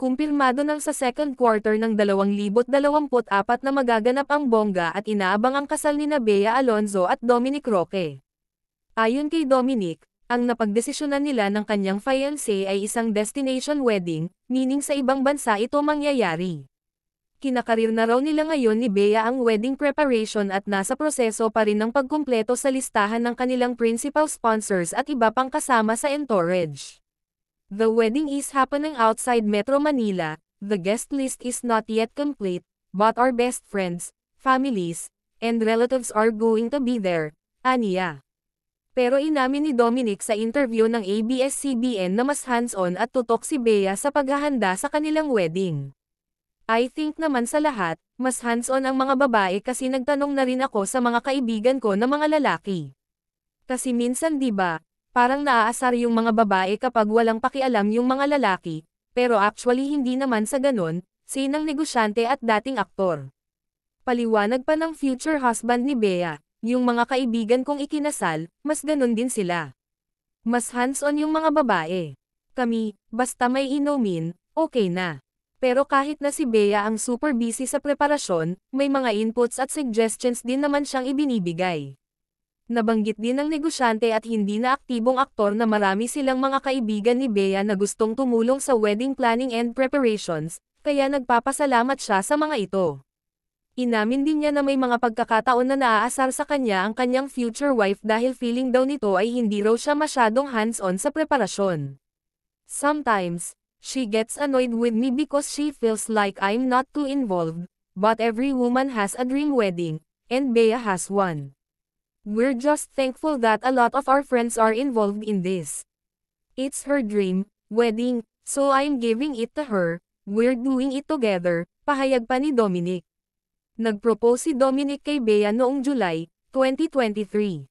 Kumpirmado nang sa second quarter ng 2024 na magaganap ang bongga at inaabang ang kasal ni Bea Alonzo at Dominic Roque. Ayon kay Dominic, ang napagdesisyonan nila ng kanyang fiancé ay isang destination wedding, meaning sa ibang bansa ito mangyayari. Kinakarir na raw nila ngayon ni Bea ang wedding preparation at nasa proseso pa rin ng pagkumpleto sa listahan ng kanilang principal sponsors at iba pang kasama sa entourage. The wedding is happening outside Metro Manila, the guest list is not yet complete, but our best friends, families, and relatives are going to be there, aniya. Pero inamin ni Dominic sa interview ng ABS-CBN na mas hands-on at tutok si Bea sa paghahanda sa kanilang wedding. I think naman sa lahat, mas hands-on ang mga babae kasi nagtanong na rin ako sa mga kaibigan ko na mga lalaki. Kasi minsan 'di ba, Parang naaasar yung mga babae kapag walang pakialam yung mga lalaki, pero actually hindi naman sa ganun, sinang negosyante at dating aktor. Paliwanag pa ng future husband ni Bea, yung mga kaibigan kong ikinasal, mas ganun din sila. Mas hands-on yung mga babae. Kami, basta may inumin, okay na. Pero kahit na si Bea ang super busy sa preparasyon, may mga inputs at suggestions din naman siyang ibinibigay. Nabanggit din ng negosyante at hindi na aktibong aktor na marami silang mga kaibigan ni Bea na gustong tumulong sa wedding planning and preparations, kaya nagpapasalamat siya sa mga ito. Inamin din niya na may mga pagkakataon na naaasar sa kanya ang kanyang future wife dahil feeling daw nito ay hindi raw siya masyadong hands-on sa preparasyon. Sometimes, she gets annoyed with me because she feels like I'm not too involved, but every woman has a dream wedding, and Bea has one. We're just thankful that a lot of our friends are involved in this. It's her dream, wedding, so I'm giving it to her, we're doing it together, pahayag pa ni Dominic. Nagpropose si Dominic kay Bea noong July, 2023.